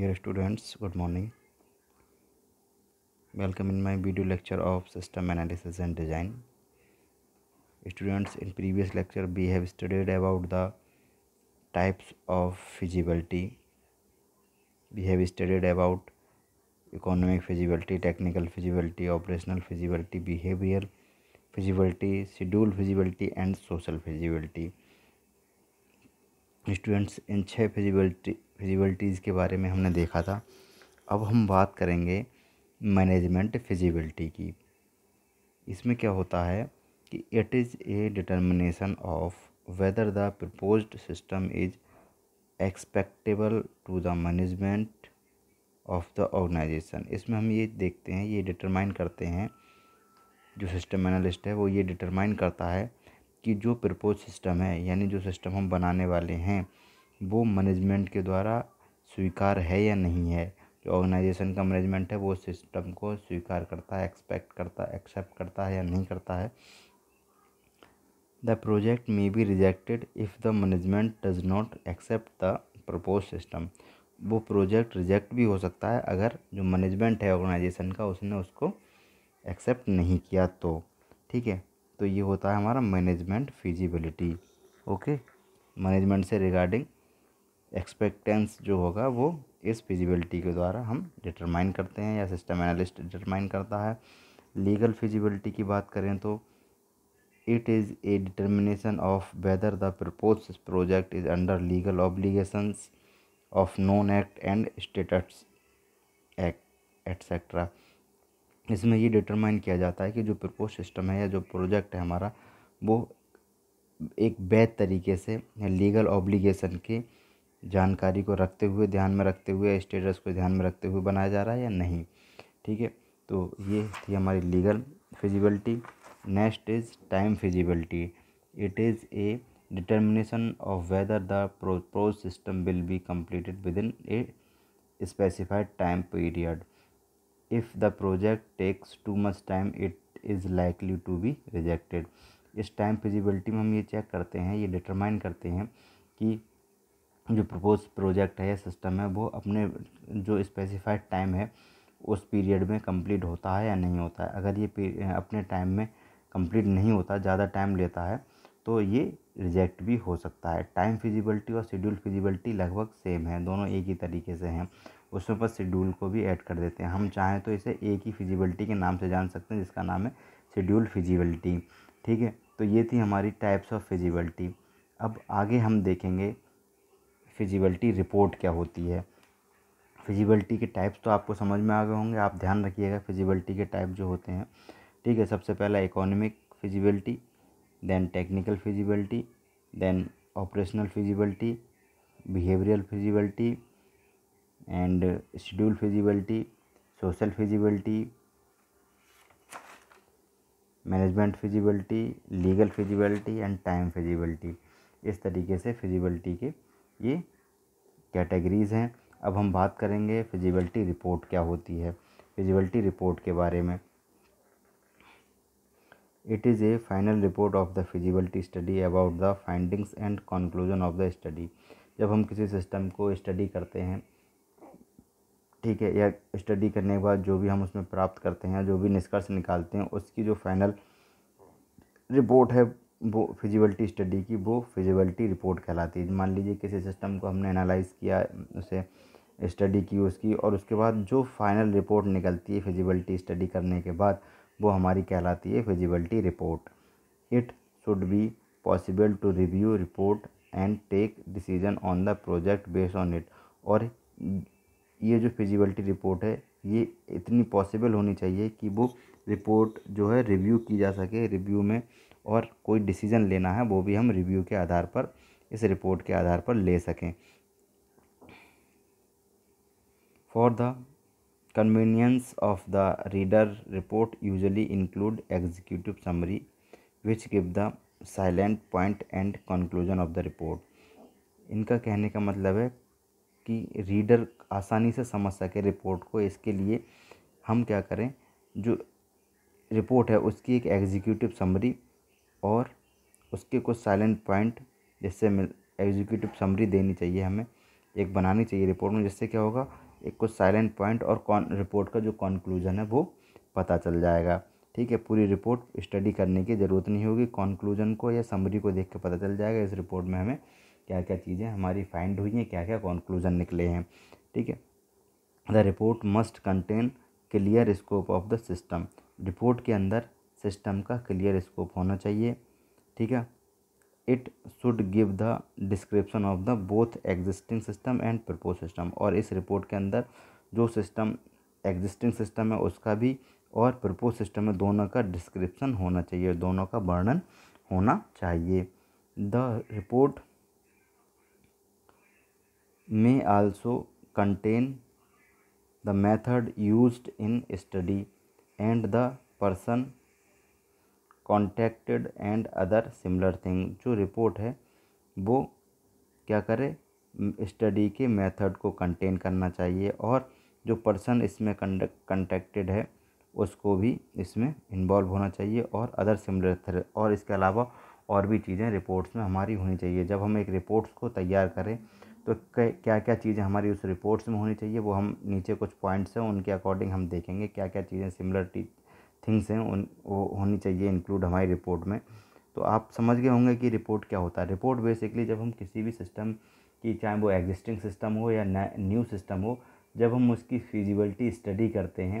dear students good morning welcome in my video lecture of system analysis and design students in previous lecture we have studied about the types of feasibility we have studied about economic feasibility technical feasibility operational feasibility behavior feasibility schedule feasibility and social feasibility students इन छः feasibility फिजिबिलिटीज़ के बारे में हमने देखा था अब हम बात करेंगे मैनेजमेंट फिजिबिलिटी की इसमें क्या होता है कि it is a determination of whether the propose system is expectable to the management of the organization इसमें हम ये देखते हैं ये डिटरमाइन करते हैं जो सिस्टम एनालिस्ट है वो ये डिटरमाइन करता है कि जो प्रपोज सिस्टम है यानी जो सिस्टम हम बनाने वाले हैं वो मैनेजमेंट के द्वारा स्वीकार है या नहीं है जो ऑर्गेनाइजेशन का मैनेजमेंट है वो सिस्टम को स्वीकार करता है एक्सपेक्ट करता है एक्सेप्ट करता है या नहीं करता है the project may be rejected if the management does not accept the propose system वो प्रोजेक्ट रिजेक्ट भी हो सकता है अगर जो मैनेजमेंट है ऑर्गेनाइजेशन का उसने उसको एक्सेप्ट नहीं किया तो ठीक है तो ये होता है हमारा मैनेजमेंट फिजिबिलिटी ओके मैनेजमेंट से रिगार्डिंग एक्सपेक्टेंस जो होगा वो इस फिजिबिलिटी के द्वारा हम डिटरमाइन करते हैं या सिस्टम एनालिस्ट डिटरमाइन करता है लीगल फिजिबिलिटी की बात करें तो it is a determination of whether the propose project is under legal obligation of non act and state act etcetera इसमें ये डिटरमाइन किया जाता है कि जो प्रपोज सिस्टम है या जो प्रोजेक्ट है हमारा वो एक वैध तरीके से लीगल ऑब्लीगेशन के जानकारी को रखते हुए ध्यान में रखते हुए स्टेटस को ध्यान में रखते हुए बनाया जा रहा है या नहीं ठीक है तो ये थी हमारी legal feasibility next is time feasibility it is a determination of whether the propose system will be completed within a specified time period if the project takes too much time it is likely to be rejected इस time feasibility में हम ये check करते हैं ये determine करते हैं कि जो प्रपोज प्रोजेक्ट है या सिस्टम है वो अपने जो स्पेसिफाइड टाइम है उस पीरियड में कंप्लीट होता है या नहीं होता है अगर ये अपने टाइम में कंप्लीट नहीं होता ज़्यादा टाइम लेता है तो ये रिजेक्ट भी हो सकता है टाइम फिजिबिलिटी और शेड्यूल फिजिबिलिटी लगभग सेम है दोनों एक ही तरीके से हैं उसमें पर शेड्यूल को भी ऐड कर देते हैं हम चाहें तो इसे एक ही फिजिबिलिटी के नाम से जान सकते हैं जिसका नाम है शेड्यूल फिजिबिलिटी ठीक है तो ये थी हमारी टाइप्स ऑफ फिजिबिलिटी अब आगे हम देखेंगे फिजिबलिटी रिपोर्ट क्या होती है फिजिबलिटी के टाइप्स तो आपको समझ में आ गए होंगे आप ध्यान रखिएगा फिजिबलिटी के टाइप जो होते हैं ठीक है सबसे पहला economic feasibility then technical feasibility then operational feasibility behavioural feasibility and schedule feasibility social feasibility management feasibility legal feasibility and time feasibility इस तरीके से फिजिबिलिटी के ये कैटेगरीज़ हैं अब हम बात करेंगे फिजिबिलिटी रिपोर्ट क्या होती है फिजिबिलिटी रिपोर्ट के बारे में it is a final report of the feasibility study about the findings and conclusion of the study जब हम किसी सिस्टम को स्टडी करते हैं ठीक है या स्टडी करने के बाद जो भी हम उसमें प्राप्त करते हैं जो भी निष्कर्ष निकालते हैं उसकी जो फाइनल रिपोर्ट है वो फिजिबिलिटी स्टडी की वो फिजिबिलिटी रिपोर्ट कहलाती है मान लीजिए किसी सिस्टम को हमने एनालाइज किया उसे स्टडी की उसकी और उसके बाद जो फाइनल रिपोर्ट निकलती है फिजिबिलिटी स्टडी करने के बाद वो हमारी कहलाती है feasibility report it should be possible to review report and take decision on the project based on it और ये जो फिजिबिलिटी रिपोर्ट है ये इतनी पॉसिबल होनी चाहिए कि वो रिपोर्ट जो है रिव्यू की जा सके रिव्यू में और कोई डिसीज़न लेना है वो भी हम रिव्यू के आधार पर इस रिपोर्ट के आधार पर ले सकें for the convenience of the reader report usually include executive summary which give the silent point and conclusion of the report इनका कहने का मतलब है कि रीडर आसानी से समझ सके रिपोर्ट को इसके लिए हम क्या करें जो रिपोर्ट है उसकी एक एग्जीक्यूटिव समरी और उसके कुछ साइलेंट पॉइंट जिससे मिल एग्जीक्यूटिव समरी देनी चाहिए हमें एक बनानी चाहिए रिपोर्ट में जिससे क्या होगा एक कुछ साइलेंट पॉइंट और कौन रिपोर्ट का जो कॉन्क्लूजन है वो पता चल जाएगा ठीक है पूरी रिपोर्ट स्टडी करने की ज़रूरत नहीं होगी कॉन्क्लूजन को या समरी को देख के पता चल जाएगा इस रिपोर्ट में हमें क्या क्या चीज़ें हमारी फाइंड हुई हैं क्या क्या कॉन्क्लूजन निकले हैं ठीक है the report must contain clear scope of the system report के अंदर सिस्टम का क्लियर स्कोप होना चाहिए ठीक है it should give the description of the both existing system and propose system और इस रिपोर्ट के अंदर जो सिस्टम एग्जिस्टिंग सिस्टम है उसका भी और प्रपोज सिस्टम है दोनों का डिस्क्रिप्शन होना चाहिए दोनों का वर्णन होना चाहिए the report may also contain the method used in study and the person contacted and other similar thing जो रिपोर्ट है वो क्या करे स्टडी के मेथड को कंटेन करना चाहिए और जो पर्सन इसमें कंटेक्टेड है उसको भी इसमें इन्वॉल्व होना चाहिए और अदर सिमिलर और इसके अलावा और भी चीज़ें रिपोर्ट्स में हमारी होनी चाहिए जब हम एक रिपोर्ट्स को तैयार करें तो क्या क्या चीज़ें हमारी उस रिपोर्ट्स में होनी चाहिए वो हम नीचे कुछ पॉइंट्स हैं उनके अकॉर्डिंग हम देखेंगे क्या क्या चीज़ें सिमिलर थिंग्स हैं उन वो होनी चाहिए इंक्लूड हमारी रिपोर्ट में तो आप समझ गए होंगे कि रिपोर्ट क्या होता है रिपोर्ट बेसिकली जब हम किसी भी सिस्टम की चाहे वो एग्जिस्टिंग सिस्टम हो या न्यू सिस्टम हो जब हम उसकी फिजिबिलिटी स्टडी करते हैं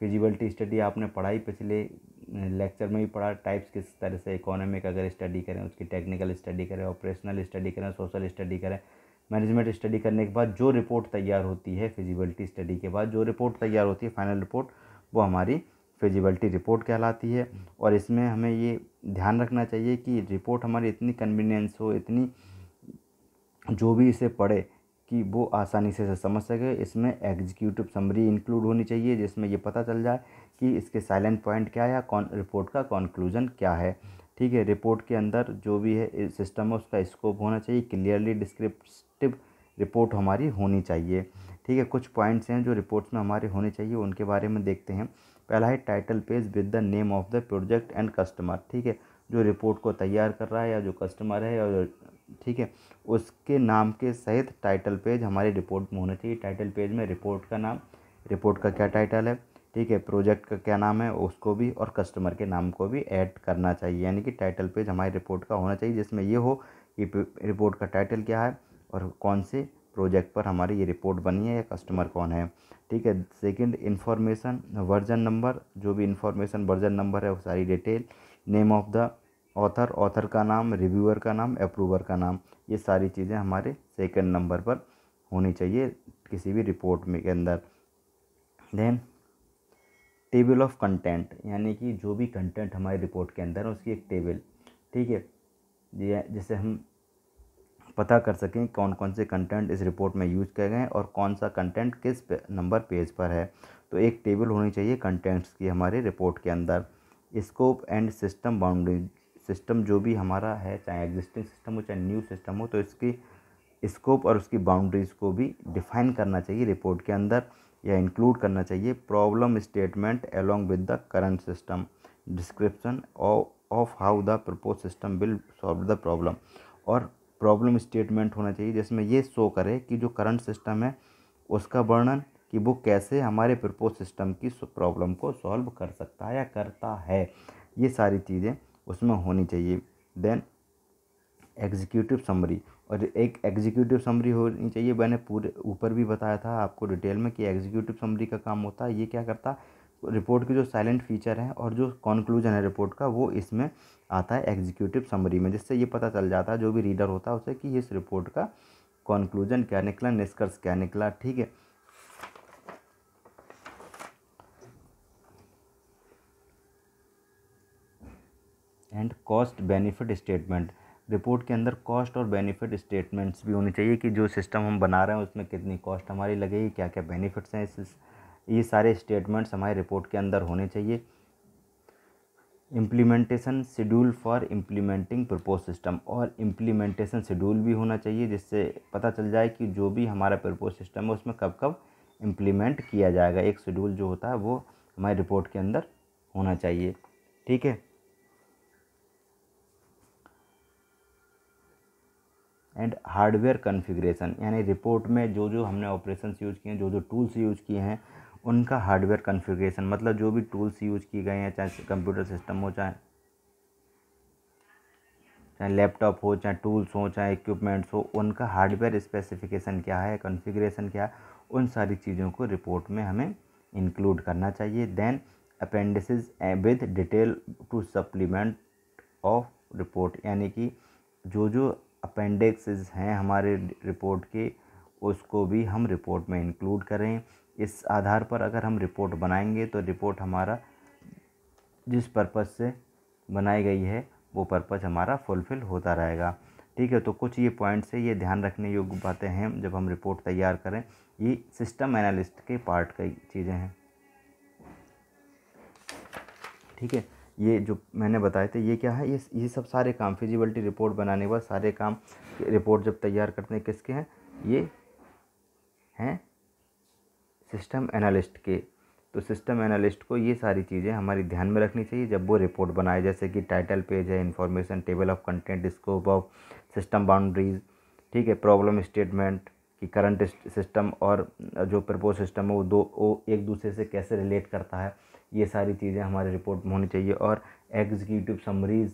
फिजिबिलिटी स्टडी आपने पढ़ाई पिछले लेक्चर में भी पढ़ा टाइप्स किस तरह से इकोनॉमिक अगर स्टडी करें उसकी टेक्निकल स्टडी करें ऑपरेशनल स्टडी करें सोशल स्टडी करें मैनेजमेंट स्टडी करने के बाद जो रिपोर्ट तैयार होती है फिजिबिलिटी स्टडी के बाद जो रिपोर्ट तैयार होती है फाइनल रिपोर्ट वो हमारी फिजिबिलिटी रिपोर्ट कहलाती है और इसमें हमें ये ध्यान रखना चाहिए कि रिपोर्ट हमारी इतनी कन्वीनियंस हो इतनी जो भी इसे पढ़े कि वो आसानी से समझ सके इसमें एग्जीक्यूटिव समरी इंक्लूड होनी चाहिए जिसमें ये पता चल जाए कि इसके साइलेंट पॉइंट क्या है कौन रिपोर्ट का कॉन्क्लूजन क्या है ठीक है रिपोर्ट के अंदर जो भी है सिस्टम है उसका स्कोप होना चाहिए क्लियरली डिस्क्रिप्टिव रिपोर्ट हमारी होनी चाहिए ठीक है कुछ पॉइंट्स हैं जो रिपोर्ट्स में हमारे होने चाहिए उनके बारे में देखते हैं पहला है title page with the name of the project and customer ठीक है जो रिपोर्ट को तैयार कर रहा है या जो कस्टमर है और ठीक है उसके नाम के सहित टाइटल पेज हमारी रिपोर्ट में होना चाहिए टाइटल पेज में रिपोर्ट का नाम रिपोर्ट का क्या टाइटल है ठीक है प्रोजेक्ट का क्या नाम है उसको भी और कस्टमर के नाम को भी ऐड करना चाहिए यानी कि टाइटल पेज हमारी रिपोर्ट का होना चाहिए जिसमें ये हो कि रिपोर्ट का टाइटल क्या है और कौन से प्रोजेक्ट पर हमारी ये रिपोर्ट बनी है या कस्टमर कौन है ठीक है सेकंड इन्फॉर्मेशन वर्जन नंबर जो भी इन्फॉर्मेशन वर्जन नंबर है वो सारी detail name of the author author का नाम रिव्यूअर का नाम अप्रूवर का नाम ये सारी चीज़ें हमारे सेकंड नंबर पर होनी चाहिए किसी भी रिपोर्ट में के अंदर देन टेबल ऑफ कंटेंट यानी कि जो भी कंटेंट हमारी रिपोर्ट के अंदर है उसकी एक टेबल ठीक है जैसे हम पता कर सकें कौन कौन से कंटेंट इस रिपोर्ट में यूज किए गए हैं और कौन सा कंटेंट किस पे, नंबर पेज पर है तो एक टेबल होनी चाहिए कंटेंट्स की हमारे रिपोर्ट के अंदर scope and system boundary system जो भी हमारा है चाहे एग्जिस्टिंग सिस्टम हो चाहे न्यू सिस्टम हो तो इसकी स्कोप और उसकी बाउंड्रीज़ को भी डिफाइन करना चाहिए रिपोर्ट के अंदर या इंक्लूड करना चाहिए problem statement along with the current system description of how the propose system will solve the problem और प्रॉब्लम स्टेटमेंट होना चाहिए जिसमें ये शो करे कि जो करंट सिस्टम है उसका वर्णन कि वो कैसे हमारे प्रपोज सिस्टम की प्रॉब्लम को सॉल्व कर सकता है या करता है ये सारी चीज़ें उसमें होनी चाहिए देन एग्जीक्यूटिव समरी और एक एग्जीक्यूटिव समरी होनी चाहिए मैंने पूरे ऊपर भी बताया था आपको डिटेल में कि एग्जीक्यूटिव समरी का काम होता है ये क्या करता है रिपोर्ट के जो साइलेंट फीचर हैं और जो कॉन्क्लूजन है रिपोर्ट का वो इसमें आता है एग्जीक्यूटिव समरी में जिससे ये पता चल जाता है जो भी रीडर होता है उसे कि इस रिपोर्ट का कॉन्क्लूजन क्या निकला निष्कर्ष क्या निकला ठीक है and cost benefit statement report के अंदर कॉस्ट और बेनिफिट स्टेटमेंट्स भी होने चाहिए कि जो सिस्टम हम बना रहे हैं उसमें कितनी कॉस्ट हमारी लगेगी क्या क्या बेनिफिट्स हैं इस ये सारे स्टेटमेंट्स हमारे रिपोर्ट के अंदर होने चाहिए implementation schedule for implementing propose system और इम्प्लीमेंटेशन शेड्यूल भी होना चाहिए जिससे पता चल जाए कि जो भी हमारा प्रपोज सिस्टम है उसमें कब कब इम्प्लीमेंट किया जाएगा एक शेड्यूल जो होता है वो हमारी रिपोर्ट के अंदर होना चाहिए ठीक है एंड हार्डवेयर कन्फिग्रेशन यानी रिपोर्ट में जो जो हमने ऑपरेशन यूज़ किए हैं जो जो टूल्स यूज़ किए हैं उनका हार्डवेयर कॉन्फ़िगरेशन मतलब जो भी टूल्स यूज किए गए हैं चाहे कंप्यूटर सिस्टम हो चाहे चाहे लैपटॉप हो चाहे टूल्स हो चाहे इक्विपमेंट्स हो उनका हार्डवेयर स्पेसिफिकेशन क्या है कॉन्फ़िगरेशन क्या है उन सारी चीज़ों को रिपोर्ट में हमें इंक्लूड करना चाहिए then appendices with detail to supplement of report यानी कि जो जो अपेंडिक्स हैं हमारे रिपोर्ट के उसको भी हम रिपोर्ट में इंक्लूड करें इस आधार पर अगर हम रिपोर्ट बनाएंगे तो रिपोर्ट हमारा जिस पर्पज़ से बनाई गई है वो पर्पज़ हमारा फुलफ़िल होता रहेगा ठीक है तो कुछ ये पॉइंट्स है ये ध्यान रखने योग्य बातें हैं जब हम रिपोर्ट तैयार करें ये सिस्टम एनालिस्ट के पार्ट कई चीज़ें हैं ठीक है ये जो मैंने बताए थे ये क्या है ये ये सब सारे काम फिजिबिलिटी रिपोर्ट बनाने के बाद सारे काम रिपोर्ट जब तैयार करते हैं किसके हैं ये हैं सिस्टम एनालिस्ट के तो सिस्टम एनालिस्ट को ये सारी चीज़ें हमारी ध्यान में रखनी चाहिए जब वो रिपोर्ट बनाए जैसे कि टाइटल पेज है information table of content scope of system boundaries ठीक है प्रॉब्लम स्टेटमेंट कि करंट सिस्टम और जो प्रपोज सिस्टम है वो दो वो एक दूसरे से कैसे रिलेट करता है ये सारी चीज़ें हमारी रिपोर्ट में होनी चाहिए और एग्जीक्यूटिव समरीज़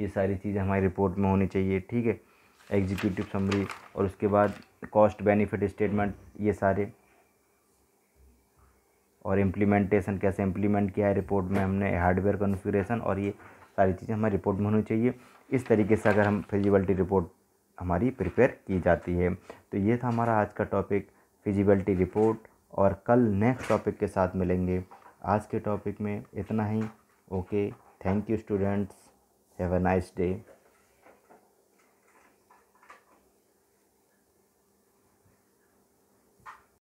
ये सारी चीज़ें हमारी रिपोर्ट में होनी चाहिए ठीक है एग्जीक्यूटिव समरी और उसके बाद कॉस्ट बेनिफिट स्टेटमेंट ये सारे और इम्प्लीमेंटेशन कैसे इम्प्लीमेंट किया है रिपोर्ट में हमने हार्डवेयर कॉन्फ़िगरेशन और ये सारी चीज़ें हमारी रिपोर्ट में होनी चाहिए इस तरीके से अगर हम फिजिबिलिटी रिपोर्ट हमारी प्रिपेयर की जाती है तो ये था हमारा आज का टॉपिक फिजिबिलिटी रिपोर्ट और कल नेक्स्ट टॉपिक के साथ मिलेंगे आज के टॉपिक में इतना ही okay thank you students have a nice day